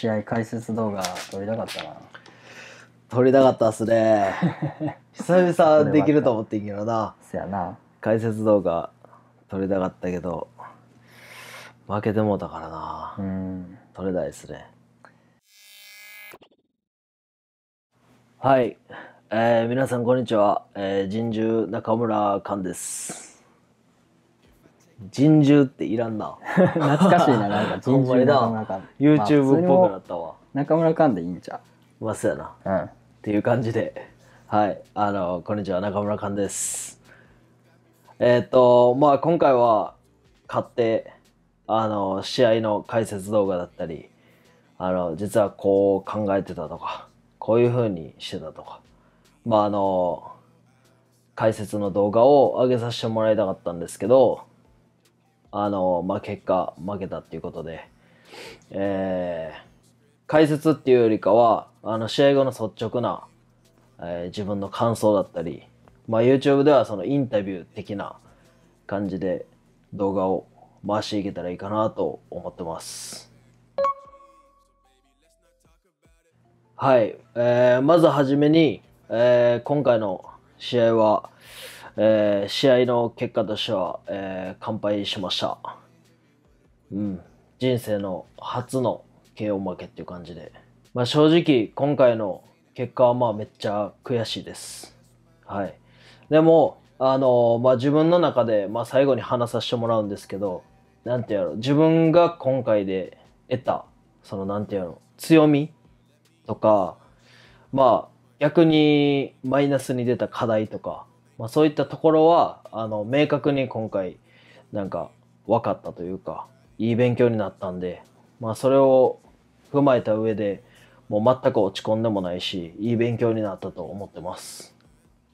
試合解説動画撮りたかったな。撮りたかったっすね。久々できると思ってんけどな。そやな。解説動画撮りたかったけど、負けてもうたからな。うん。撮れないっすね。はい。えー、皆さんこんにちは。えー、人獣中村寛です。人獣っていらんな 懐かしいななんか 人獣だなか YouTube っぽくなったわ中村勘でいいんちゃうまそうやな、うん、っていう感じではいあのこんにちは中村勘ですえっ、ー、とまあ今回は買ってあの試合の解説動画だったりあの実はこう考えてたとかこういうふうにしてたとかまああの解説の動画を上げさせてもらいたかったんですけどあの、まあ、結果、負けたっていうことで、えー、解説っていうよりかは、あの、試合後の率直な、えー、自分の感想だったり、まあ、YouTube ではそのインタビュー的な感じで動画を回していけたらいいかなと思ってます。はい、えー、まずはじめに、えー、今回の試合は、えー、試合の結果としては、えー、完敗しました。うん。人生の初の KO 負けっていう感じで。まあ正直、今回の結果はまあめっちゃ悔しいです。はい。でも、あのまあ自分の中で、まあ最後に話させてもらうんですけど、なんてやろう、自分が今回で得た、そのなんてやろう、強みとか、まあ逆にマイナスに出た課題とか、まあ、そういったところはあの明確に今回なんか分かったというかいい勉強になったんで、まあ、それを踏まえた上でもう全く落ち込んでもないしいい勉強になったと思ってます。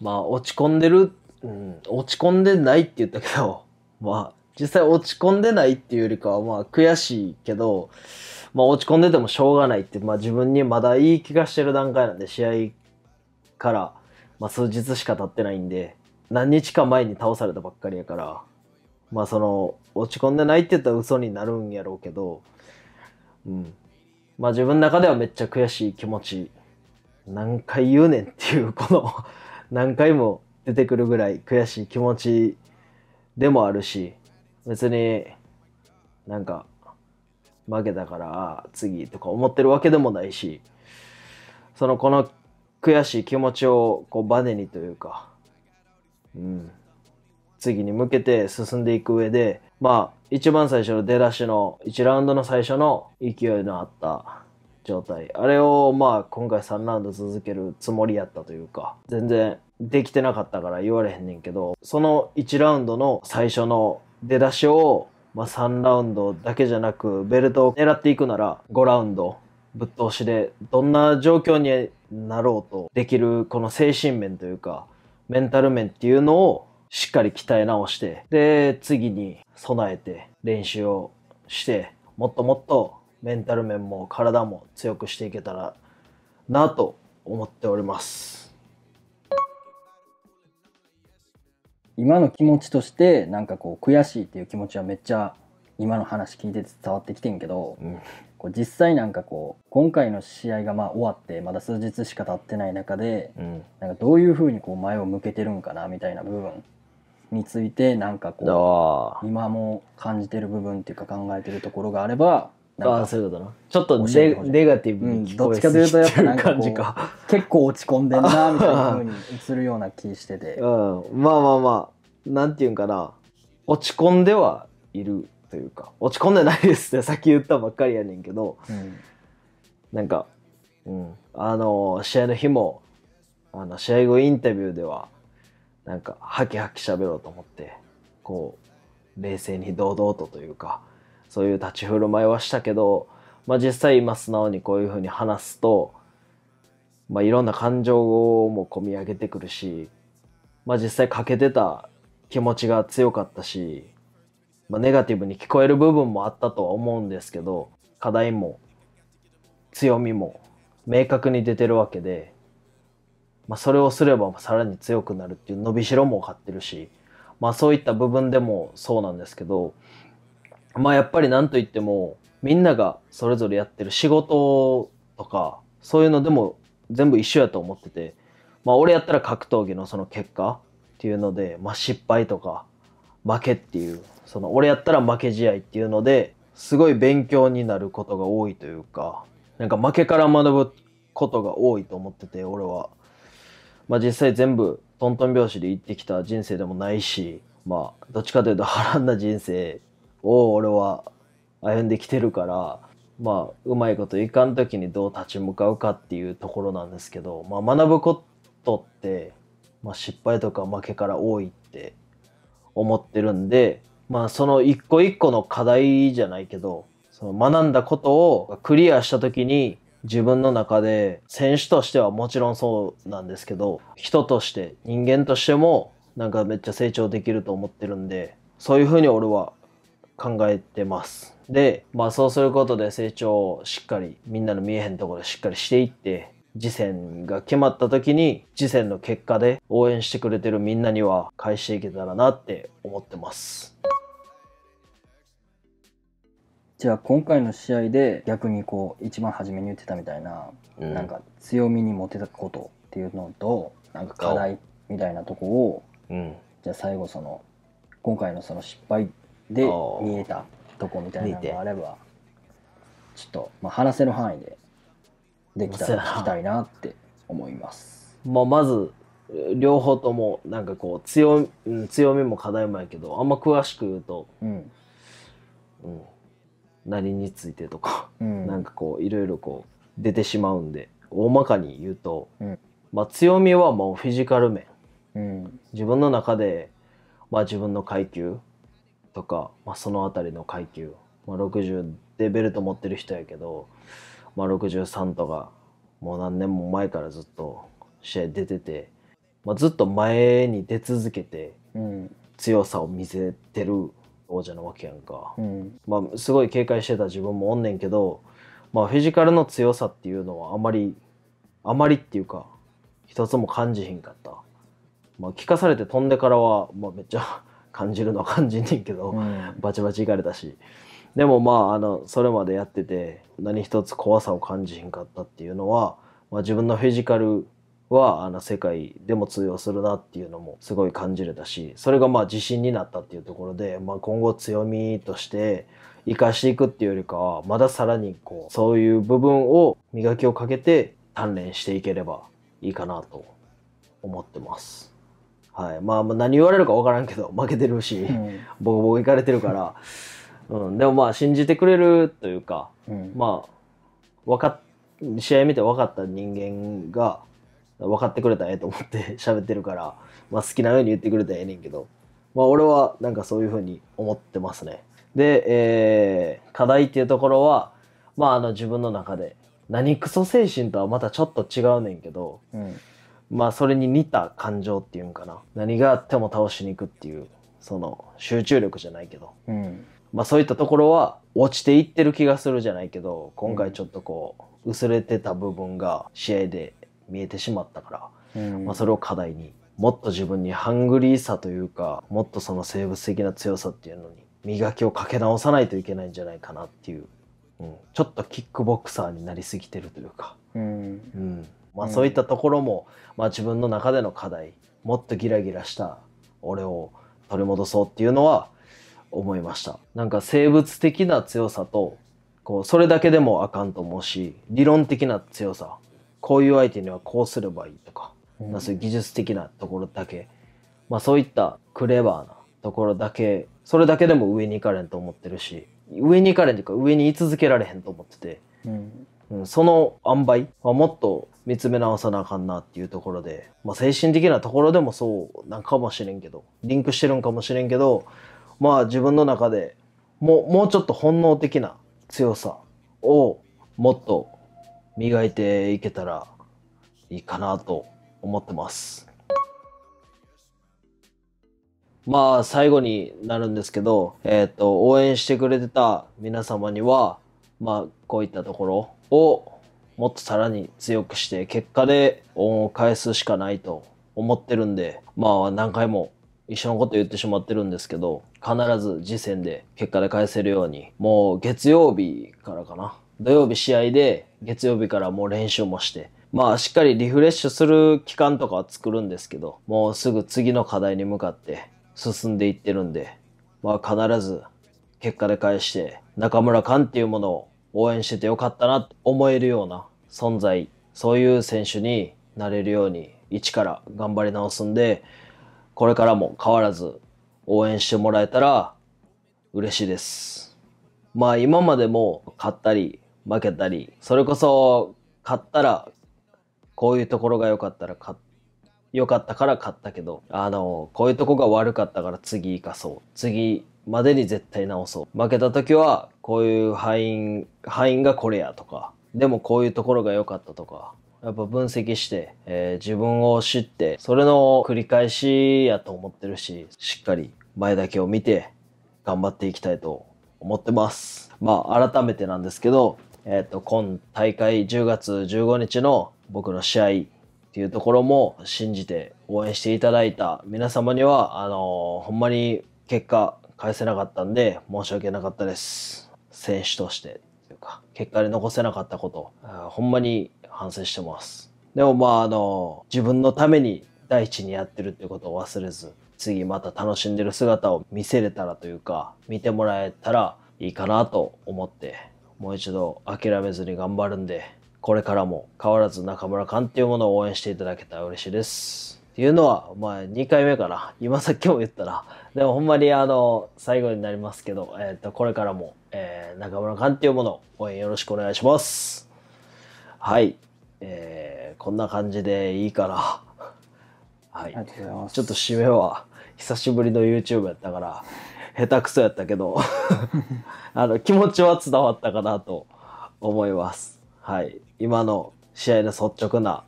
まあ落ち込んでる、うん、落ち込んでないって言ったけど まあ実際落ち込んでないっていうよりかはまあ悔しいけど、まあ、落ち込んでてもしょうがないって、まあ、自分にまだいい気がしてる段階なんで試合からまあ、数日しか経ってないんで、何日か前に倒されたばっかりやから、まあその、落ち込んでないって言ったら嘘になるんやろうけど、うん。まあ自分の中ではめっちゃ悔しい気持ち、何回言うねんっていう、この 何回も出てくるぐらい悔しい気持ちでもあるし、別になんか負けたから次とか思ってるわけでもないし、そのこの悔しい気持ちをこうバネにというか、うん、次に向けて進んでいく上で、まあ、一番最初の出だしの、1ラウンドの最初の勢いのあった状態。あれを、まあ、今回3ラウンド続けるつもりやったというか、全然できてなかったから言われへんねんけど、その1ラウンドの最初の出だしを、まあ、3ラウンドだけじゃなく、ベルトを狙っていくなら、5ラウンドぶっ通しでどんな状況になろうとできるこの精神面というかメンタル面っていうのをしっかり鍛え直してで次に備えて練習をしてもっともっとメンタル面も体も強くしていけたらなと思っております今の気持ちとしてなんかこう悔しいっていう気持ちはめっちゃ今の話聞いてて伝わってきてんけど、うんこう実際なんかこう今回の試合がまあ終わってまだ数日しか経ってない中で、うん、なんかどういうふうにこう前を向けてるんかなみたいな部分についてなんかこう今も感じてる部分っていうか考えてるところがあればああそういうことなちょっとネネガティブにどっちかというとやっぱなんか結構落ち込んでんなみたいなふうに映るような気してて、うん、まあまあまあなんていうんかな落ち込んではいるというか落ち込んでないですね さっき言ったばっかりやねんけど、うん、なんか、うん、あの試合の日もあの試合後インタビューではなんかハキハキ喋ろうと思ってこう冷静に堂々とというかそういう立ち振る舞いはしたけど、まあ、実際今素直にこういうふうに話すと、まあ、いろんな感情も込み上げてくるし、まあ、実際欠けてた気持ちが強かったしまあ、ネガティブに聞こえる部分もあったとは思うんですけど課題も強みも明確に出てるわけで、まあ、それをすればさらに強くなるっていう伸びしろも買ってるし、まあ、そういった部分でもそうなんですけど、まあ、やっぱり何といってもみんながそれぞれやってる仕事とかそういうのでも全部一緒やと思ってて、まあ、俺やったら格闘技のその結果っていうので、まあ、失敗とか負けっていう、その俺やったら負け試合っていうので、すごい勉強になることが多いというか、なんか負けから学ぶことが多いと思ってて、俺は。まあ実際全部トントン拍子で行ってきた人生でもないし、まあどっちかというと波乱な人生を俺は歩んできてるから、まあうまいこといかん時にどう立ち向かうかっていうところなんですけど、まあ学ぶことって、まあ、失敗とか負けから多いって思ってるんで、まあその一個一個の課題じゃないけど、その学んだことをクリアした時に自分の中で選手としてはもちろんそうなんですけど、人として人間としてもなんかめっちゃ成長できると思ってるんで、そういうふうに俺は考えてます。で、まあそうすることで成長をしっかりみんなの見えへんところでしっかりしていって、次戦が決まった時に次戦の結果で応援してくれてるみんなには返していけたらなって思ってますじゃあ今回の試合で逆にこう一番初めに言ってたみたいな、うん、なんか強みに持てたことっていうのとなんか課題みたいなとこを、うん、じゃあ最後その今回のその失敗で見えたとこみたいなのがあればちょっと、まあ、話せる範囲でできたら聞きたいなって思います。まあ、まず両方ともなんかこう強強みも課題もやけどあんま詳しく言うと、うんうん、何についてとか、うん、なんかこういろいろこう出てしまうんで大まかに言うと、うん、まあ、強みはもうフィジカル面、うん、自分の中で、まあ、自分の階級とか、まあ、その辺りの階級、まあ、60でベルト持ってる人やけどまあ、63とかもう何年も前からずっと試合出てて、まあ、ずっと前に出続けて、強さを見せてる王者なわけやんか、うん、まあ、すごい警戒してた自分もおんねんけど、まあ、フィジカルの強さっていうのはあまりあまりっていうか一つも感じひんかった、まあ、聞かされて飛んでからは、まあ、めっちゃ 感じるのは感じんねんけど、うん、バチバチいかれたし。でもまああのそれまでやってて何一つ怖さを感じひんかったっていうのは、まあ、自分のフィジカルはあの世界でも通用するなっていうのもすごい感じれたしそれがまあ自信になったっていうところで、まあ、今後強みとして生かしていくっていうよりかはまださらにこうそういう部分を磨きをかけて鍛錬していければいいかなと思ってます。はい、まあ何言われるか分からんけど負けてるし、ボコボコいかれてるから うん、でもまあ信じてくれるというか、うん、まあ分か試合見て分かった人間が分かってくれたらええと思って 喋ってるから、まあ、好きなように言ってくれたらええねんけど、まあ、俺はなんかそういうふうに思ってますね。で、えー、課題っていうところは、まあ、あの自分の中で何クソ精神とはまたちょっと違うねんけど、うん、まあそれに似た感情っていうんかな何があっても倒しに行くっていうその集中力じゃないけど、うん、まあ、そういったところは落ちていってる気がするじゃないけど今回ちょっとこう薄れてた部分が試合で見えてしまったから、うん、まあ、それを課題にもっと自分にハングリーさというかもっとその生物的な強さっていうのに磨きをかけ直さないといけないんじゃないかなっていう、うん、ちょっとキックボクサーになりすぎてるというか、うん、うん、まあ、そういったところも、まあ、自分の中での課題もっとギラギラした俺を取り戻そうっていうのは思いました。なんか生物的な強さと、こう、それだけでもあかんと思うし、理論的な強さ、こういう相手にはこうすればいいとか、うん、そういう技術的なところだけ、まあそういったクレバーなところだけ、それだけでも上に行かれんと思ってるし、上に行かれんというか上に居続けられへんと思ってて、うんうん、その塩梅はもっと見つめ直さなあかんなっていうところで、まあ、精神的なところでもそうなんかもしれんけどリンクしてるんかもしれんけどまあ自分の中でもうもうちょっと本能的な強さをもっと磨いていけたらいいかなと思ってます。まあ最後になるんですけど、えーと、と応援してくれてた皆様には、まあ、こういったところをもっとさらに強くして結果で恩を返すしかないと思ってるんでまあ何回も一緒のこと言ってしまってるんですけど、必ず次戦で結果で返せるように、もう月曜日からかな。土曜日試合で、月曜日からもう練習もして、まあしっかりリフレッシュする期間とかは作るんですけど、もうすぐ次の課題に向かって進んでいってるんで、まあ必ず結果で返して、中村勘っていうものを応援しててよかったなって思えるような存在、そういう選手になれるように、一から頑張り直すんで、これからも変わらず応援してもらえたら嬉しいです。まあ今までも勝ったり負けたり、それこそ勝ったらこういうところが良かったら勝っ良かったから買ったけど、あの、こういうとこが悪かったから次生かそう。次までに絶対直そう。負けた時は、こういう敗因、敗因がこれやとか、でもこういうところが良かったとか、やっぱ分析して、えー、自分を知って、それの繰り返しやと思ってるし、しっかり前だけを見て頑張っていきたいと思ってます。まあ、改めてなんですけど、えっ、ー、と、今大会10月15日の僕の試合っていうところも信じて応援していただいた皆様には、あのー、ほんまに結果返せなかったんで申し訳なかったです。選手としてというか、結果で残せなかったこと、ほんまに反省してます。でもまああの、自分のために第一にやってるってことを忘れず、次また楽しんでる姿を見せれたらというか、見てもらえたらいいかなと思って、もう一度諦めずに頑張るんで、これからも変わらず中村勘っていうものを応援していただけたら嬉しいです。っていうのは、まあ2回目かな。今さっきも言ったら。でもほんまにあの、最後になりますけど、えっ、ー、と、これからも、えー、中村勘っていうものを応援よろしくお願いします。はい。えー、こんな感じでいいかな。はい、ちょっと締めは久しぶりの YouTube やったから下手くそやったけど あの気持ちは伝わったかなと思います。はい、今の試合の率直な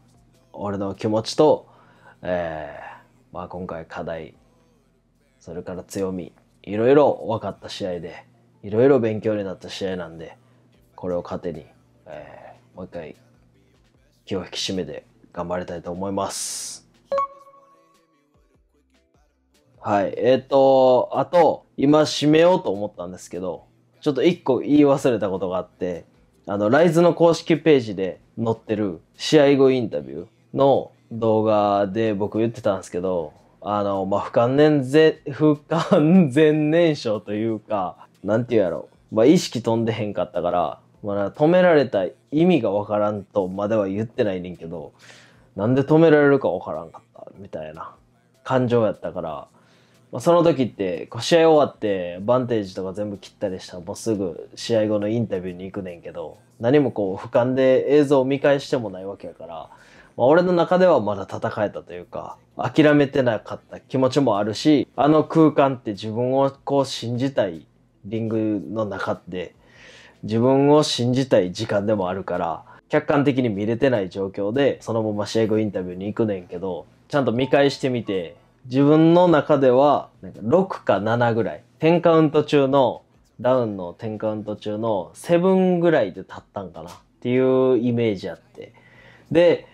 俺の気持ちと、えー、まあ、今回課題それから強みいろいろ分かった試合でいろいろ勉強になった試合なんでこれを糧に、えー、もう一回気を引き締めて頑張りたいと思います。はい。えっ、ー、と、あと、今締めようと思ったんですけど、ちょっと一個言い忘れたことがあって、あの、ライズの公式ページで載ってる試合後インタビューの動画で僕言ってたんですけど、あの、まあ、不完全ぜ、不完全燃焼というか、なんて言うやろう。まあ、意識飛んでへんかったから、まあ、止められた意味がわからんとまでは言ってないねんけど、なんで止められるかわからんかったみたいな感情やったから、まあ、その時ってこう試合終わってバンテージとか全部切ったりしたらもうすぐ試合後のインタビューに行くねんけど何もこう俯瞰で映像を見返してもないわけやから、まあ、俺の中ではまだ戦えたというか諦めてなかった気持ちもあるしあの空間って自分をこう信じたいリングの中で自分を信じたい時間でもあるから、客観的に見れてない状況で、そのまま試合後インタビューに行くねんけど、ちゃんと見返してみて、自分の中では、なんか6か7ぐらい、10カウント中の、ダウンの10カウント中の7ぐらいで立ったんかなっていうイメージあって。で、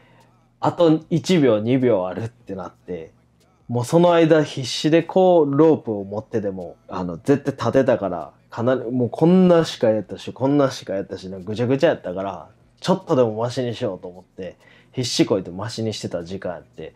あと1秒2秒あるってなって、もうその間必死でこうロープを持ってでも、あの、絶対立てたからかなりもうこんなしかやったしこんなしかやったしぐちゃぐちゃやったからちょっとでもマシにしようと思って必死こいてマシにしてた時間やって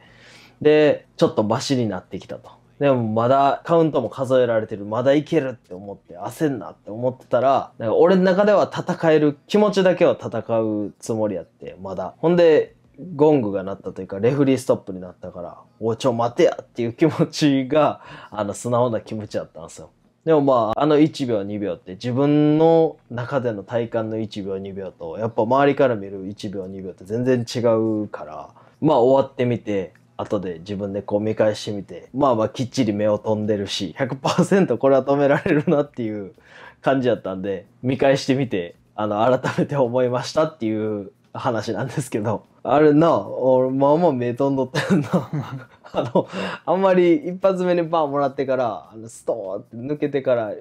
でちょっとマシになってきたとでもまだカウントも数えられてるまだいけるって思って焦んなって思ってたら俺の中では戦える気持ちだけは戦うつもりやってまだほんでゴングが鳴ったというかレフリーストップになったから「おちょ待てや!」っていう気持ちがあの素直な気持ちやったんですよ。でもまあ、あの1秒2秒って自分の中での体感の1秒2秒と、やっぱ周りから見る1秒2秒って全然違うから、まあ終わってみて、後で自分でこう見返してみて、まあまあきっちり目を飛んでるし、100%これは止められるなっていう感じやったんで、見返してみて、あの、改めて思いましたっていう話なんですけど。あれな、俺まあまあ目飛んどったよな。あの、あんまり一発目にパーもらってから、あのストーンって抜けてから、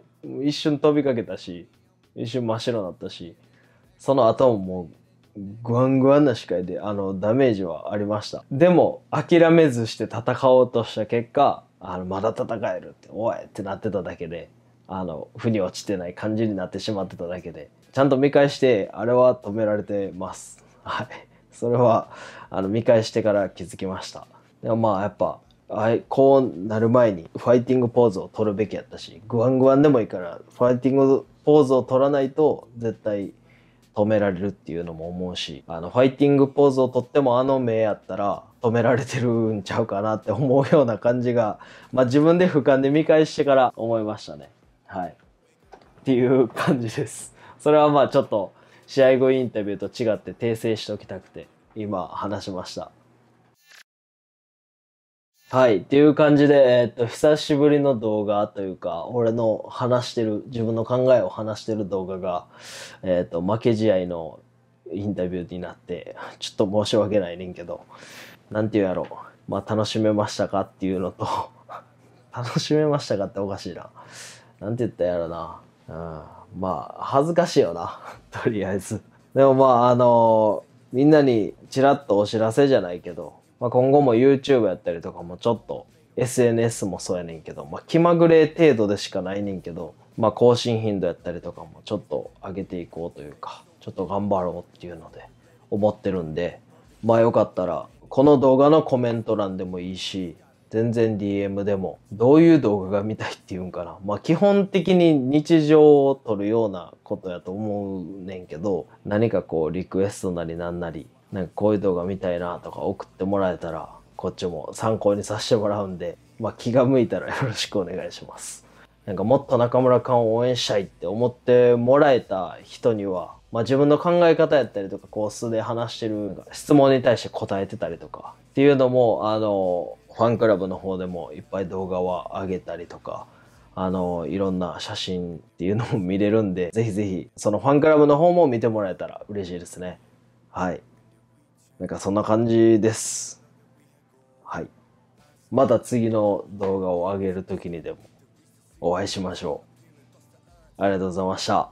一瞬飛びかけたし、一瞬真っ白だったし、その後ももう、グワングワンな視界で、あの、ダメージはありました。でも、諦めずして戦おうとした結果、あの、まだ戦えるって、おいってなってただけで、あの、腑に落ちてない感じになってしまってただけで、ちゃんと見返して、あれは止められてます。はい。それはあの見返してから気づきましたでもまあやっぱあこうなる前にファイティングポーズを取るべきやったしグワングワンでもいいからファイティングポーズを取らないと絶対止められるっていうのも思うしあのファイティングポーズをとってもあの目やったら止められてるんちゃうかなって思うような感じが、まあ、自分で俯瞰で見返してから思いましたね。はい、っていう感じです。それはまあちょっと試合後インタビューと違って訂正しておきたくて、今話しました。はい。っていう感じで、えっと、久しぶりの動画というか、俺の話してる、自分の考えを話してる動画が、えっと、負け試合のインタビューになって、ちょっと申し訳ないねんけど、なんて言うやろう。まあ、楽しめましたかっていうのと 楽しめましたかっておかしいな。なんて言ったやろな。うん。まあ、恥ずかしいよな。とりあえず。でもまあ、あのー、みんなにちらっとお知らせじゃないけど、まあ、今後も YouTube やったりとかもちょっと SNS もそうやねんけど、まあ、気まぐれ程度でしかないねんけど、まあ、更新頻度やったりとかもちょっと上げていこうというか、ちょっと頑張ろうっていうので思ってるんで、まあよかったら、この動画のコメント欄でもいいし、全然 DM でも、どういう動画が見たいっていうんかな。まあ基本的に日常を撮るようなことやと思うねんけど、何かこうリクエストなりなんなり、なんかこういう動画見たいなとか送ってもらえたら、こっちも参考にさせてもらうんで、まあ気が向いたらよろしくお願いします。なんかもっと中村勘を応援したいって思ってもらえた人には、まあ、自分の考え方やったりとか、こう素で話してる質問に対して答えてたりとかっていうのも、あの、ファンクラブの方でもいっぱい動画は上げたりとか、あの、いろんな写真っていうのも見れるんで、ぜひぜひ、そのファンクラブの方も見てもらえたら嬉しいですね。はい。なんかそんな感じです。はい。また次の動画を上げる時にでもお会いしましょう。ありがとうございました。